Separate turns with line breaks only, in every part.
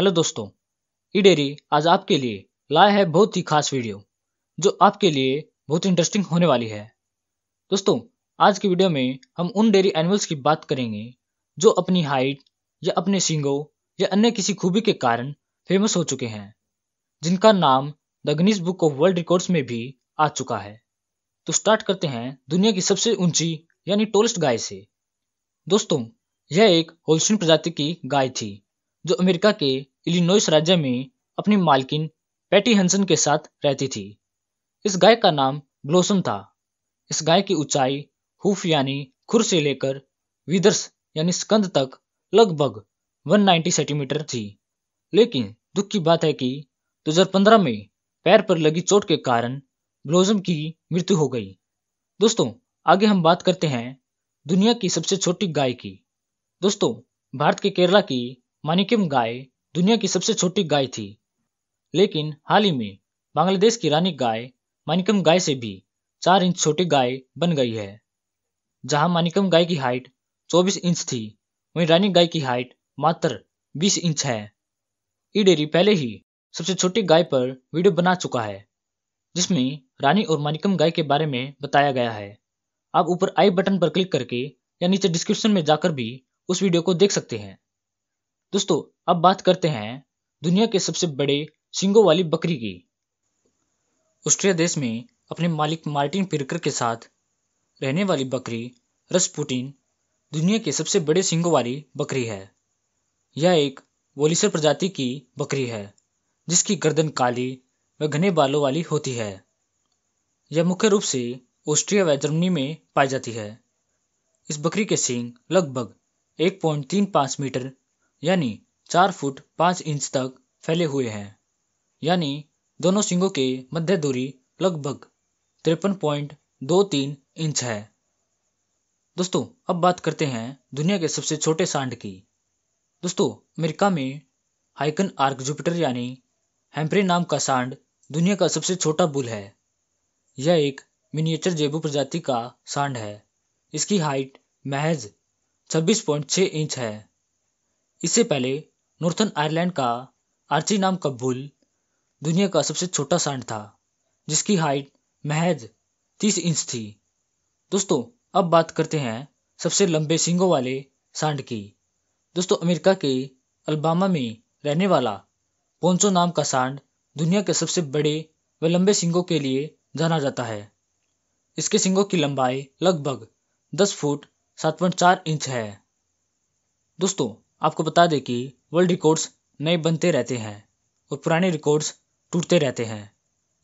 hello दोस्तों ई dairy आज आपके लिए लाया है बहुत ही खास वीडियो जो आपके लिए बहुत इंटरेस्टिंग होने वाली है दोस्तों आज की वीडियो में हम उन डेरी एनिमल्स की बात करेंगे जो अपनी हाइट या अपने सींगों या अन्य किसी खूबी के कारण फेमस हो चुके हैं जिनका नाम the Guinness book of world records में भी आ चुका है तो स्टार्ट करते हैं दुनिया की सबसे ऊंची यानी टोलेस्ट गाय से दोस्तों यह एक होल्स्टीन प्रजाति की गाय थी जो अमेरिका के इलिनोइस राज्य में अपनी मालकिन पैटी हंसन के साथ रहती थी इस गाय का नाम ब्लोसम था इस गाय की ऊंचाई हुफ यानी खुर से लेकर विदर्श यानी स्कंद तक लगभग 190 सेंटीमीटर थी लेकिन दुख की बात है कि 2015 में पैर पर लगी चोट के कारण ब्लोजम की मृत्यु हो गई दोस्तों आगे हम बात करते हैं दुनिया की सबसे छोटी गाय की दोस्तों भारत के केरला की मानिकम गाय दुनिया की सबसे छोटी गाय थी लेकिन हाल ही में बांग्लादेश की रानी गाय मानिकम गाय से भी चार इंच छोटी गाय बन गई है जहां मानिकम गाय की हाइट 24 इंच थी वहीं रानी गाय की हाइट मात्र 20 इंच है ई डेरी पहले ही सबसे छोटी गाय पर वीडियो बना चुका है जिसमें रानी और मानिकम गाय के बारे में बताया गया है आप ऊपर आई बटन पर क्लिक करके या नीचे डिस्क्रिप्शन में जाकर भी उस वीडियो को देख सकते हैं दोस्तों अब बात करते हैं दुनिया के सबसे बड़े सिंगों वाली बकरी की ऑस्ट्रिया देश में अपने मालिक मार्टिन पिरकर के साथ रहने वाली बकरी रसपुटिन दुनिया के सबसे बड़े सिंगों वाली बकरी है यह एक वोलिसर प्रजाति की बकरी है जिसकी गर्दन काली व घने बालों वाली होती है यह मुख्य रूप से ऑस्ट्रिया व जर्मनी में पाई जाती है इस बकरी के सींग लगभग एक पॉइंट तीन पाँच मीटर यानी चार फुट पांच इंच तक फैले हुए हैं यानी दोनों सिंगों के मध्य दूरी लगभग तिरपन पॉइंट दो तीन इंच है दोस्तों अब बात करते हैं दुनिया के सबसे छोटे सांड की दोस्तों अमेरिका में हाइकन आर्क जुपिटर यानी हेम्प्रे नाम का सांड दुनिया का सबसे छोटा बुल है यह एक मिनिएचर जेबू प्रजाति का सांड है इसकी हाइट महज 26.6 इंच है इससे पहले नॉर्थन आयरलैंड का आर्ची नाम कबूल दुनिया का सबसे छोटा सांड था जिसकी हाइट महज तीस इंच थी दोस्तों अब बात करते हैं सबसे लंबे सिंगों वाले सांड की दोस्तों अमेरिका के अल्बामा में रहने वाला पोंचो नाम का सांड दुनिया के सबसे बड़े व लंबे सिंगों के लिए जाना जाता है इसके सिंगों की लंबाई लगभग 10 फुट 7.4 इंच है दोस्तों आपको बता दें कि वर्ल्ड रिकॉर्ड्स नए बनते रहते हैं और पुराने रिकॉर्ड्स टूटते रहते हैं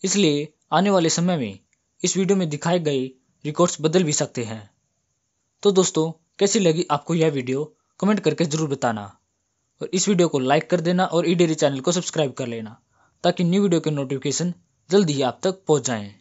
इसलिए आने वाले समय में इस वीडियो में दिखाए गए रिकॉर्ड्स बदल भी सकते हैं तो दोस्तों कैसी लगी आपको यह वीडियो कमेंट करके ज़रूर बताना और इस वीडियो को लाइक कर देना और ई डेरी चैनल को सब्सक्राइब कर लेना ताकि न्यू वीडियो के नोटिफिकेशन जल्द ही आप तक पहुँच जाएँ